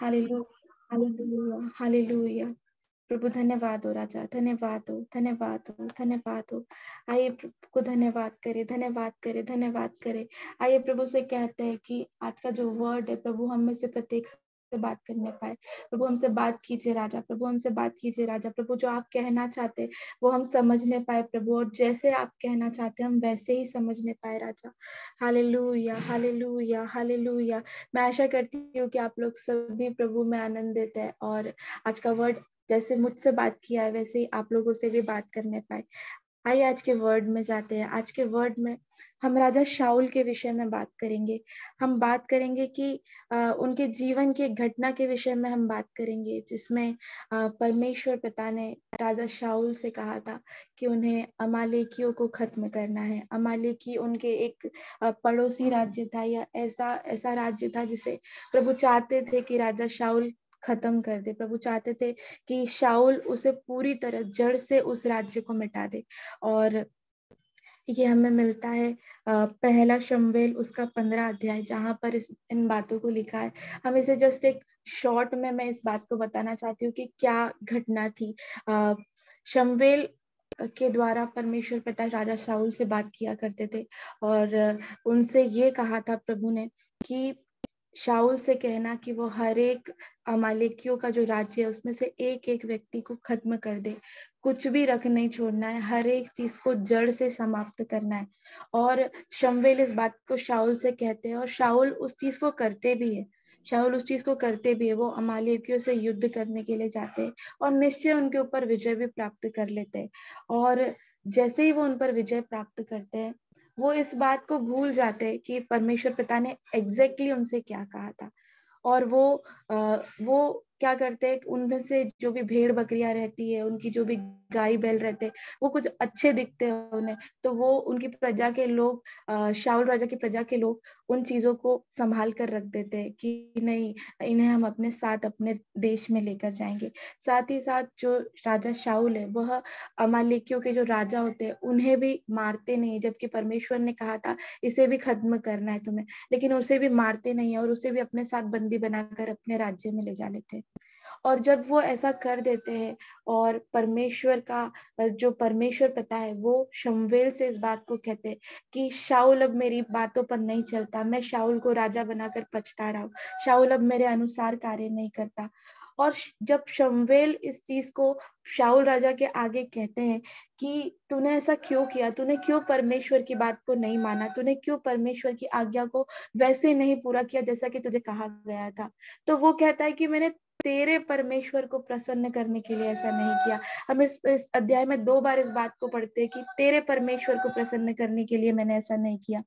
hallelujah hallelujah प्रभु धन्यवाद हो राजा धन्यवाद हो धन्यवाद हो धन्यवाद हो आइए प्रभु को धन्यवाद करे धन्यवाद करे धन्यवाद करे आइए प्रभु से कहते हैं कि आज का जो वर्ड है प्रभु हम में से प्रत्येक से बात करने पाए प्रभु हमसे बात कीजिए राजा प्रभु हमसे बात कीजिए राजा प्रभु जो आप कहना चाहते वो हम समझने पाए प्रभु और जैसे आप कहना चाहते हम वैसे ही समझने पाए राजा हाले लुया हाले लुया हाले लुया मैं आशा करती हूँ कि आप लोग सभी प्रभु में आनंद देते हैं और आज का वर्ड जैसे मुझसे बात किया है वैसे ही आप लोगों से भी बात करने पाए आइए आज के वर्ड में जाते हैं आज के वर्ड में हम राजा शाउल के विषय में बात करेंगे हम बात करेंगे कि आ, उनके जीवन की घटना के विषय में हम बात करेंगे जिसमें परमेश्वर पिता ने राजा शाउल से कहा था कि उन्हें अमालेकियों को खत्म करना है अमालेकी उनके एक पड़ोसी राज्य था या ऐसा ऐसा राज्य था जिसे प्रभु चाहते थे कि राजा शाउल खत्म कर दे प्रभु चाहते थे कि शाउल उसे पूरी तरह जड़ से उस राज्य को मिटा दे और ये हमें मिलता है पहला शमवेल उसका पंद्रह अध्याय जहाँ पर इस इन बातों को लिखा है हम इसे जस्ट एक शॉर्ट में मैं इस बात को बताना चाहती हूँ कि क्या घटना थी शमवेल के द्वारा परमेश्वर पिता राजा शाहुल से बात किया करते थे और उनसे ये कहा था प्रभु ने कि शाहुल से कहना कि वो हर एक अमालिकियों का जो राज्य है उसमें से एक एक व्यक्ति को खत्म कर दे कुछ भी रख नहीं छोड़ना है हर एक चीज को जड़ से समाप्त करना है और शमवेल इस बात को शाहुल से कहते हैं और शाहुल उस चीज को करते भी है शाहुल उस चीज को करते भी है वो अमालिकियों से युद्ध करने के लिए जाते हैं और निश्चय उनके ऊपर विजय भी प्राप्त कर लेते हैं और जैसे ही वो उन पर विजय प्राप्त करते हैं वो इस बात को भूल जाते हैं कि परमेश्वर पिता ने एग्जैक्टली exactly उनसे क्या कहा था और वो वो क्या करते हैं उनमें से जो भी भेड़ बकरियां रहती है उनकी जो भी गाय बैल रहते हैं वो कुछ अच्छे दिखते हैं उन्हें तो वो उनकी प्रजा के लोग शाहुल राजा की प्रजा के लोग उन चीजों को संभाल कर रख देते हैं कि नहीं इन्हें हम अपने साथ अपने देश में लेकर जाएंगे साथ ही साथ जो राजा शाहुल है वह अमालिकियों के जो राजा होते हैं उन्हें भी मारते नहीं जबकि परमेश्वर ने कहा था इसे भी खत्म करना है तुम्हें लेकिन उसे भी मारते नहीं है और उसे भी अपने साथ बंदी बनाकर अपने राज्य में ले जा लेते हैं और जब वो ऐसा कर देते हैं और परमेश्वर का जो परमेश्वर पता है वो शमवेल से इस बात को कहते हैं कि शाहुल अब मेरी बातों पर नहीं चलता मैं शाहुल को राजा बनाकर पछता रहा हूँ शाहुल अब मेरे अनुसार कार्य नहीं करता और जब शमवेल इस चीज को शाहुल राजा के आगे कहते हैं कि तूने ऐसा क्यों किया तूने क्यों परमेश्वर की बात को नहीं माना तूने क्यों परमेश्वर की आज्ञा को वैसे नहीं पूरा किया जैसा कि तुझे कहा गया था तो वो कहता है कि मैंने तेरे परमेश्वर को प्रसन्न करने के लिए ऐसा नहीं किया हम इस, इस अध्याय में दो बार इस बात को पढ़ते हैं कि तेरे परमेश्वर को प्रसन्न करने के लिए मैंने ऐसा नहीं किया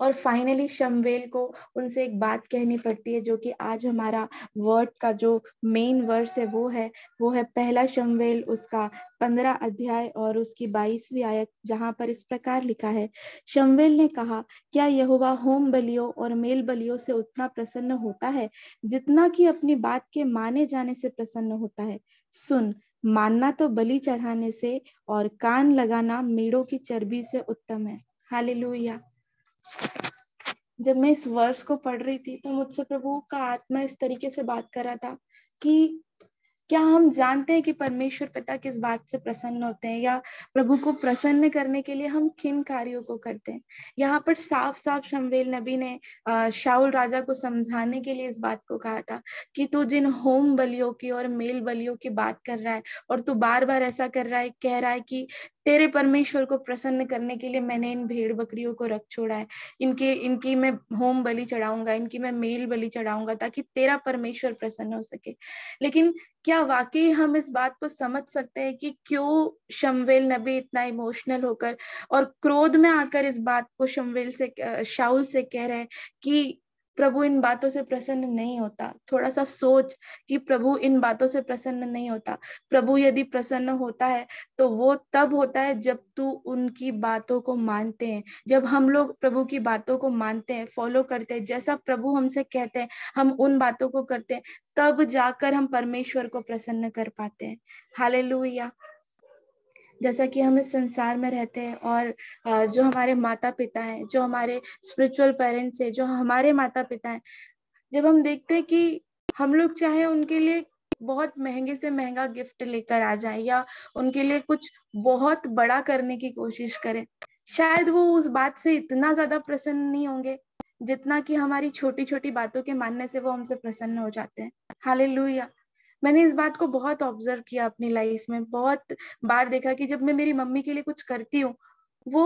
और फाइनली शमवेल को उनसे एक बात कहनी पड़ती है जो कि आज हमारा वर्ड का जो मेन वर्स है वो है वो है पहला शमवेल उसका पंद्रह अध्याय और उसकी बाईसवीं आयत जहाँ पर इस प्रकार लिखा है शमवेल ने कहा क्या यहोवा होम बलियों और मेल बलियों से उतना प्रसन्न होता है जितना कि अपनी बात के माने जाने से प्रसन्न होता है सुन मानना तो बलि चढ़ाने से और कान लगाना मेड़ों की चर्बी से उत्तम है हालेलुया जब मैं इस वर्ष को पढ़ रही थी तो मुझसे प्रभु का आत्मा इस तरीके से बात कर रहा था कि क्या हम जानते हैं कि परमेश्वर पिता किस बात से प्रसन्न होते हैं या प्रभु को प्रसन्न करने के लिए हम किन कार्यों को करते हैं यहाँ पर साफ साफ शमवेल नबी ने शाउल राजा को समझाने के लिए इस बात को कहा था कि तू जिन होम बलियों की और मेल बलियों की बात कर रहा है और तू बार बार ऐसा कर रहा है कह रहा है कि तेरे परमेश्वर को प्रसन्न करने के लिए मैंने इन भेड़ बकरियों को रख छोड़ा है इनके इनकी मैं होम बलि चढ़ाऊंगा इनकी मैं मेल बलि चढ़ाऊंगा ताकि तेरा परमेश्वर प्रसन्न हो सके लेकिन क्या वाकई हम इस बात को समझ सकते हैं कि क्यों शमवेल नबी इतना इमोशनल होकर और क्रोध में आकर इस बात को शमवेल से शाउल से कह रहे हैं कि प्रभु इन बातों से प्रसन्न नहीं होता थोड़ा सा सोच कि प्रभु इन बातों से प्रसन्न नहीं होता प्रभु यदि प्रसन्न होता है तो वो तब होता है जब तू उनकी बातों को मानते हैं जब हम लोग प्रभु की बातों को मानते हैं फॉलो करते हैं जैसा प्रभु हमसे कहते हैं हम उन बातों को करते हैं तब जाकर हम परमेश्वर को प्रसन्न कर पाते हैं हाले जैसा कि हम इस संसार में रहते हैं और जो हमारे माता पिता हैं जो हमारे स्पिरिचुअल पेरेंट्स हैं जो हमारे माता पिता हैं जब हम देखते हैं कि हम लोग चाहे उनके लिए बहुत महंगे से महंगा गिफ्ट लेकर आ जाए या उनके लिए कुछ बहुत बड़ा करने की कोशिश करें शायद वो उस बात से इतना ज्यादा प्रसन्न नहीं होंगे जितना कि हमारी छोटी छोटी बातों के मानने से वो हमसे प्रसन्न हो जाते हैं हाले मैंने इस बात को बहुत ऑब्जर्व किया अपनी लाइफ में बहुत बार देखा कि जब मैं मेरी मम्मी के लिए कुछ करती हूँ वो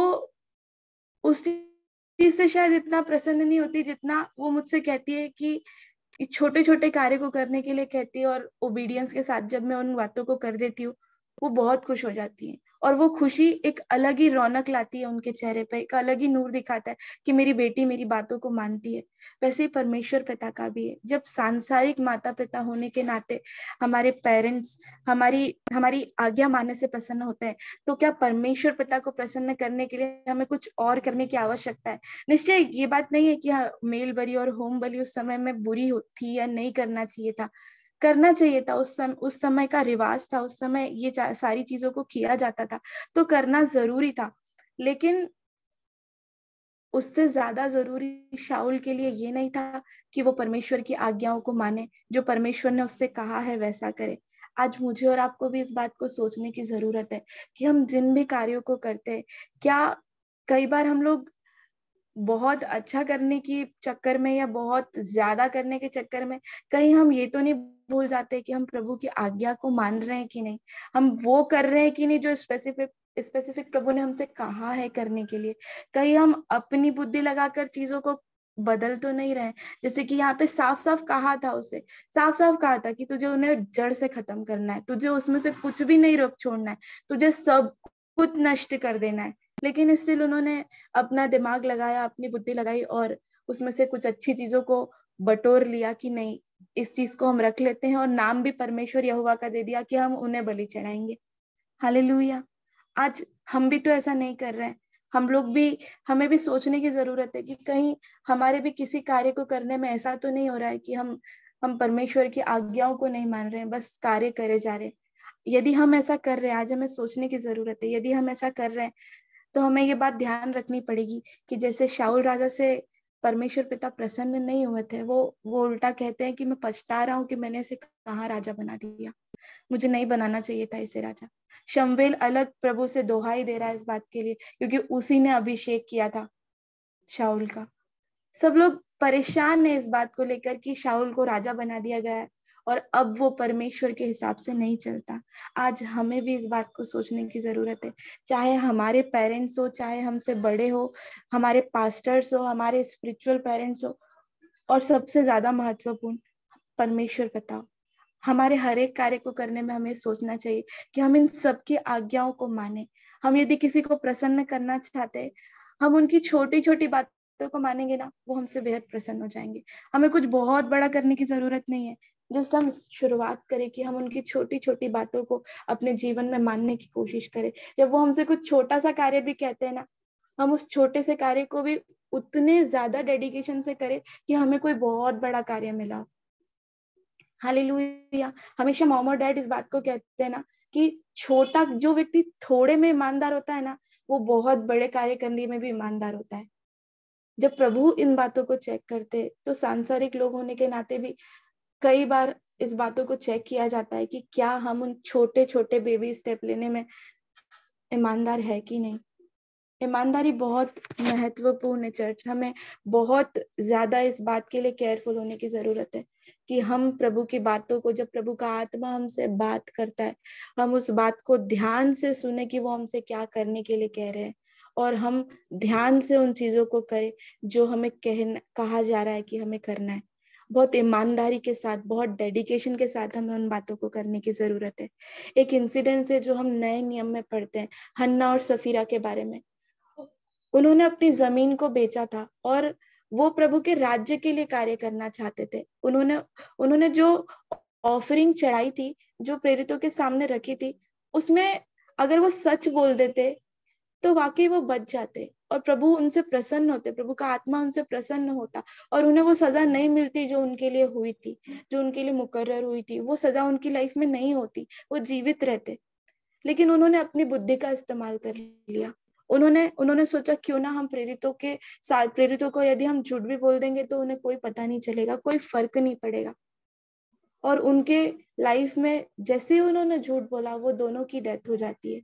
उस चीज से शायद इतना प्रसन्न नहीं होती जितना वो मुझसे कहती है कि छोटे छोटे कार्य को करने के लिए कहती है और ओबीडियंस के साथ जब मैं उन बातों को कर देती हूँ वो बहुत खुश हो जाती है और वो खुशी एक अलग ही रौनक लाती है उनके चेहरे पर एक अलग ही नूर दिखाता है कि मेरी बेटी मेरी बातों को मानती है वैसे ही परमेश्वर पिता का भी है जब सांसारिक माता पिता होने के नाते हमारे पेरेंट्स हमारी हमारी आज्ञा मानने से प्रसन्न होते हैं तो क्या परमेश्वर पिता को प्रसन्न करने के लिए हमें कुछ और करने की आवश्यकता है निश्चय ये बात नहीं है कि हाँ, मेल बली और होम बली उस समय में बुरी थी या नहीं करना चाहिए था करना चाहिए था उस समय उस समय का रिवाज था उस समय ये सारी चीजों को किया जाता था तो करना जरूरी था लेकिन उससे ज्यादा जरूरी शाउल के लिए ये नहीं था कि वो परमेश्वर की आज्ञाओं को माने जो परमेश्वर ने उससे कहा है वैसा करे आज मुझे और आपको भी इस बात को सोचने की जरूरत है कि हम जिन भी कार्यों को करते हैं क्या कई बार हम लोग बहुत अच्छा करने की चक्कर में या बहुत ज्यादा करने के चक्कर में कहीं हम ये तो नहीं भूल जाते हैं कि हम प्रभु की आज्ञा को मान रहे हैं कि नहीं हम वो कर रहे हैं कि नहीं जो स्पेसिफिक स्पेसिफिक प्रभु ने हमसे कहा है करने के लिए कहीं हम अपनी बुद्धि लगाकर चीजों को बदल तो नहीं रहे जैसे कि यहाँ पे साफ साफ कहा था उसे साफ साफ कहा था कि तुझे उन्हें जड़ से खत्म करना है तुझे उसमें से कुछ भी नहीं रोक छोड़ना है तुझे सब कुछ नष्ट कर देना है लेकिन स्टिल उन्होंने अपना दिमाग लगाया अपनी बुद्धि लगाई और उसमें से कुछ अच्छी चीजों को बटोर लिया कि नहीं इस चीज को हम रख लेते हैं और नाम भी परमेश्वर यहुवा का दे दिया कि हम उन्हें बलि चढ़ाएंगे हालेलुया आज हम भी तो ऐसा नहीं कर रहे हैं हम लोग भी हमें भी सोचने की जरूरत है कि कहीं हमारे भी किसी कार्य को करने में ऐसा तो नहीं हो रहा है कि हम हम परमेश्वर की आज्ञाओं को नहीं मान रहे हैं बस कार्य करे जा रहे हैं यदि हम ऐसा कर रहे हैं आज हमें सोचने की जरूरत है यदि हम ऐसा कर रहे हैं तो हमें ये बात ध्यान रखनी पड़ेगी कि जैसे शाहुल राजा से परमेश्वर पिता प्रसन्न नहीं हुए थे वो वो उल्टा कहते हैं कि मैं पछता रहा हूँ कि मैंने इसे कहाँ राजा बना दिया मुझे नहीं बनाना चाहिए था इसे राजा शमवेल अलग प्रभु से दोहाई दे रहा है इस बात के लिए क्योंकि उसी ने अभिषेक किया था शाहुल का सब लोग परेशान है इस बात को लेकर कि शाहुल को राजा बना दिया गया है और अब वो परमेश्वर के हिसाब से नहीं चलता आज हमें भी इस बात को सोचने की जरूरत है चाहे हमारे पेरेंट्स हो चाहे हमसे बड़े हो हमारे पास्टर्स हो हमारे स्पिरिचुअल पेरेंट्स हो और सबसे ज्यादा महत्वपूर्ण परमेश्वर बताओ हमारे हर एक कार्य को करने में हमें सोचना चाहिए कि हम इन सबकी आज्ञाओं को माने हम यदि किसी को प्रसन्न करना चाहते हम उनकी छोटी छोटी बात तो को मानेंगे ना वो हमसे बेहद प्रसन्न हो जाएंगे हमें कुछ बहुत बड़ा करने की जरूरत नहीं है जस्ट हम शुरुआत करें कि हम उनकी छोटी छोटी बातों को अपने जीवन में मानने की कोशिश करें जब वो हमसे कुछ छोटा सा कार्य भी कहते हैं ना हम उस छोटे से कार्य को भी उतने ज्यादा डेडिकेशन से करें कि हमें कोई बहुत बड़ा कार्य मिला हालेलुया हमेशा मॉम और डैड इस बात को कहते हैं ना कि छोटा जो व्यक्ति थोड़े में ईमानदार होता है ना वो बहुत बड़े कार्य करने में भी ईमानदार होता है जब प्रभु इन बातों को चेक करते तो सांसारिक लोग होने के नाते भी कई बार इस बातों को चेक किया जाता है कि क्या हम उन छोटे छोटे बेबी स्टेप लेने में ईमानदार है कि नहीं ईमानदारी बहुत महत्वपूर्ण है चर्च हमें बहुत ज्यादा इस बात के लिए केयरफुल होने की जरूरत है कि हम प्रभु की बातों को जब प्रभु का आत्मा हमसे बात करता है हम उस बात को ध्यान से सुने कि वो हमसे क्या करने के लिए कह रहे हैं और हम ध्यान से उन चीज़ों को करें जो हमें कहना कहा जा रहा है कि हमें करना है बहुत ईमानदारी के साथ बहुत डेडिकेशन के साथ हमें उन बातों को करने की ज़रूरत है एक इंसिडेंस है जो हम नए नियम में पढ़ते हैं हन्ना और सफीरा के बारे में उन्होंने अपनी ज़मीन को बेचा था और वो प्रभु के राज्य के लिए कार्य करना चाहते थे उन्होंने उन्होंने जो ऑफरिंग चढ़ाई थी जो प्रेरितों के सामने रखी थी उसमें अगर वो सच बोल देते तो वाकई वो बच जाते और प्रभु उनसे प्रसन्न होते प्रभु का आत्मा उनसे प्रसन्न होता और उन्हें वो सजा नहीं मिलती जो उनके लिए हुई थी जो उनके लिए मुकर्र हुई थी वो सजा उनकी लाइफ में नहीं होती वो जीवित रहते लेकिन उन्होंने अपनी बुद्धि का इस्तेमाल कर लिया उन्होंने उन्होंने सोचा क्यों ना हम प्रेरितों के साथ प्रेरितों को यदि हम झूठ भी बोल देंगे तो उन्हें कोई पता नहीं चलेगा कोई फर्क नहीं पड़ेगा और उनके लाइफ में जैसे ही उन्होंने झूठ बोला वो दोनों की डेथ हो जाती है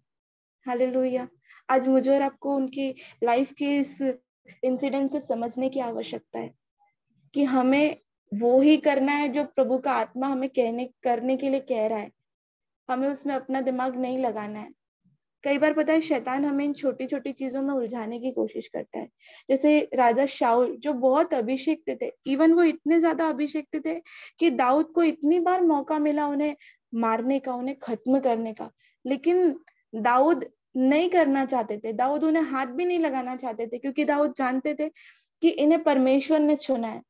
हालेलुया आज मुझे और आपको उनकी लाइफ के इस इंसिडेंट से समझने की आवश्यकता है कि हमें वो ही करना है जो प्रभु का आत्मा हमें कहने करने के लिए कह रहा है हमें उसमें अपना दिमाग नहीं लगाना है कई बार पता है शैतान हमें इन छोटी छोटी चीजों में उलझाने की कोशिश करता है जैसे राजा शाहुल जो बहुत अभिषेक थे इवन वो इतने ज्यादा अभिषेक थे कि दाऊद को इतनी बार मौका मिला उन्हें मारने का उन्हें खत्म करने का लेकिन दाऊद नहीं करना चाहते थे दाऊद उन्हें हाथ भी नहीं लगाना चाहते थे क्योंकि दाऊद जानते थे कि इन्हें परमेश्वर ने चुना है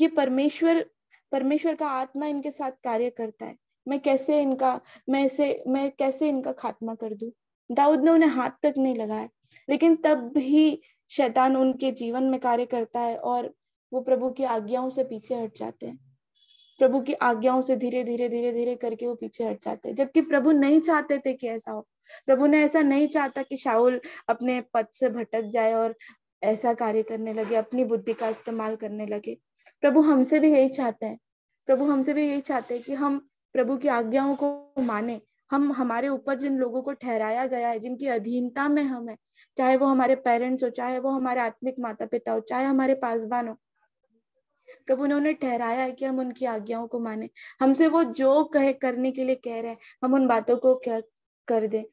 ये परमेश्वर परमेश्वर का आत्मा इनके साथ कार्य करता है मैं कैसे इनका मैं इसे मैं कैसे इनका खात्मा कर दू दाऊद ने उन्हें हाथ तक नहीं लगाया लेकिन तब भी शैतान उनके जीवन में कार्य करता है और वो प्रभु की आज्ञाओं से पीछे हट जाते हैं प्रभु की आज्ञाओं से धीरे धीरे धीरे धीरे करके वो पीछे हट जाते हैं जबकि प्रभु नहीं चाहते थे कि ऐसा हो प्रभु ने ऐसा नहीं चाहता कि शाहुल अपने पद से भटक जाए और ऐसा कार्य करने लगे अपनी बुद्धि का इस्तेमाल करने लगे प्रभु हमसे भी यही चाहते हैं प्रभु हमसे भी यही चाहते हैं कि हम प्रभु की आज्ञाओं को माने हम हमारे ऊपर जिन लोगों को ठहराया गया है जिनकी अधीनता में हम है चाहे वो हमारे पेरेंट्स हो चाहे वो हमारे आत्मिक माता पिता हो चाहे हमारे पासवान हो प्रभु ने उन्हें ठहराया है कि हम उनकी आज्ञाओं को माने हमसे वो जो कहे करने के लिए कह रहे हैं हम उन बातों को कर दे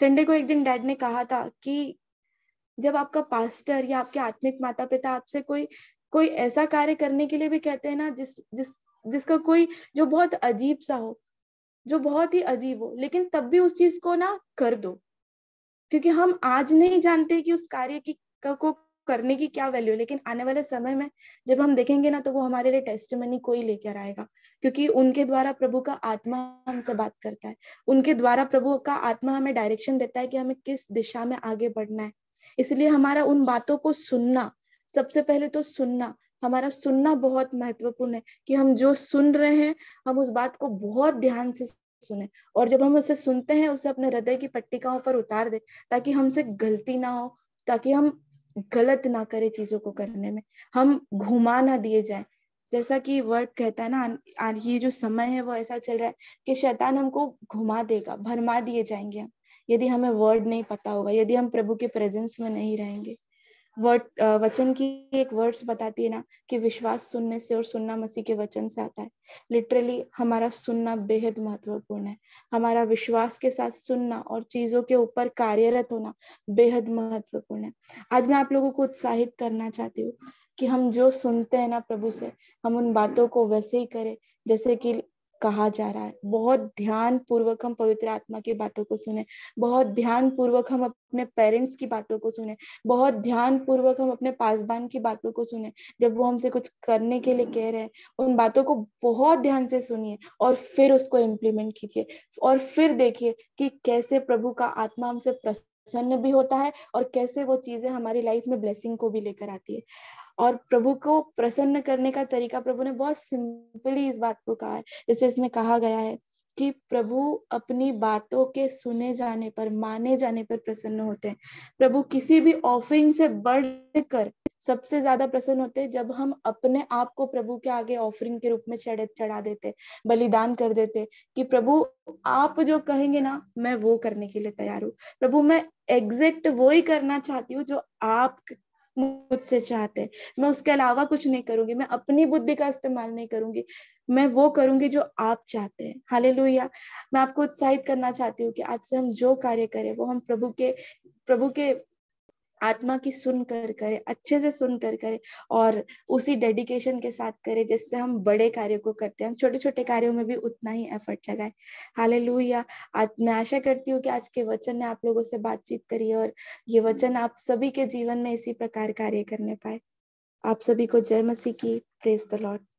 संडे को एक दिन डैड ने कहा था कि जब आपका पास्टर या आपके आत्मिक माता पिता आपसे कोई कोई ऐसा कार्य करने के लिए भी कहते हैं ना जिस जिस जिसका कोई जो बहुत अजीब सा हो जो बहुत ही अजीब हो लेकिन तब भी उस चीज को ना कर दो क्योंकि हम आज नहीं जानते कि उस कार्य की को करने की क्या वैल्यू लेकिन आने वाले समय में जब हम देखेंगे ना तो वो हमारे लिए टेस्टमनी कोई लेकर आएगा क्योंकि उनके द्वारा प्रभु का आत्मा हमसे बात करता है उनके द्वारा प्रभु का आत्मा हमें डायरेक्शन देता है कि हमें किस दिशा में आगे बढ़ना है इसलिए हमारा उन बातों को सुनना सबसे पहले तो सुनना हमारा सुनना बहुत महत्वपूर्ण है कि हम जो सुन रहे हैं हम उस बात को बहुत ध्यान से सुने और जब हम उसे सुनते हैं उसे अपने हृदय की पट्टिकाओं पर उतार दे ताकि हमसे गलती ना हो ताकि हम गलत ना करे चीजों को करने में हम घुमा ना दिए जाए जैसा कि वर्ड कहता है ना ये जो समय है वो ऐसा चल रहा है कि शैतान हमको घुमा देगा भरमा दिए जाएंगे हम यदि हमें वर्ड नहीं पता होगा यदि हम प्रभु के प्रेजेंस में नहीं रहेंगे वर्ड uh, वचन की एक वर्ड्स बताती है ना कि विश्वास सुनने से और सुनना मसीह के वचन से आता है लिटरली हमारा सुनना बेहद महत्वपूर्ण है हमारा विश्वास के साथ सुनना और चीजों के ऊपर कार्यरत होना बेहद महत्वपूर्ण है आज मैं आप लोगों को उत्साहित करना चाहती हूँ कि हम जो सुनते हैं ना प्रभु से हम उन बातों को वैसे ही करें जैसे कि कहा जा रहा है बहुत ध्यान पूर्वक हम पवित्र आत्मा की बातों को सुने बहुत ध्यान पूर्वक हम अपने पेरेंट्स की बातों को सुने बहुत ध्यान पूर्वक हम अपने पासबान की बातों को सुने जब वो हमसे कुछ करने के लिए कह रहे हैं उन बातों को बहुत ध्यान से सुनिए और फिर उसको इम्प्लीमेंट कीजिए और फिर देखिए कि कैसे प्रभु का आत्मा हमसे प्रसन्न भी होता है और कैसे वो चीजें हमारी लाइफ में ब्लेसिंग को भी लेकर आती है और प्रभु को प्रसन्न करने का तरीका प्रभु ने बहुत सिंपली इस बात को कहा है जैसे इसमें कहा गया है कि प्रभु अपनी बातों के सुने जाने पर माने जाने पर प्रसन्न होते हैं प्रभु किसी भी ऑफरिंग से बढ़कर सबसे ज्यादा प्रसन्न होते हैं जब हम अपने आप को प्रभु के आगे ऑफरिंग के रूप में चढ़ चढ़ा देते बलिदान कर देते कि प्रभु आप जो कहेंगे ना मैं वो करने के लिए तैयार हूँ प्रभु मैं एग्जैक्ट वो ही करना चाहती हूँ जो आप मुझसे चाहते हैं मैं उसके अलावा कुछ नहीं करूंगी मैं अपनी बुद्धि का इस्तेमाल नहीं करूंगी मैं वो करूंगी जो आप चाहते हैं हाले मैं आपको उत्साहित करना चाहती हूँ कि आज से हम जो कार्य करें वो हम प्रभु के प्रभु के आत्मा की सुन कर करे अच्छे से सुन कर करे और उसी डेडिकेशन के साथ करे जिससे हम बड़े कार्यों को करते हैं हम छोटे छोटे कार्यों में भी उतना ही एफर्ट लगाए हाल लुया मैं आशा करती हूँ कि आज के वचन ने आप लोगों से बातचीत करी और ये वचन आप सभी के जीवन में इसी प्रकार कार्य करने पाए आप सभी को जय मसीह की प्रेस द लॉर्ड